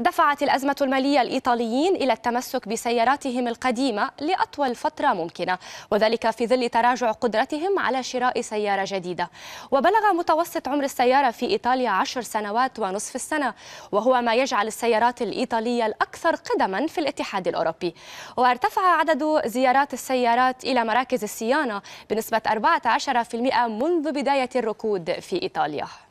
دفعت الأزمة المالية الإيطاليين إلى التمسك بسياراتهم القديمة لأطول فترة ممكنة وذلك في ظل تراجع قدرتهم على شراء سيارة جديدة وبلغ متوسط عمر السيارة في إيطاليا عشر سنوات ونصف السنة وهو ما يجعل السيارات الإيطالية الأكثر قدما في الاتحاد الأوروبي وارتفع عدد زيارات السيارات إلى مراكز الصيانة بنسبة 14% منذ بداية الركود في إيطاليا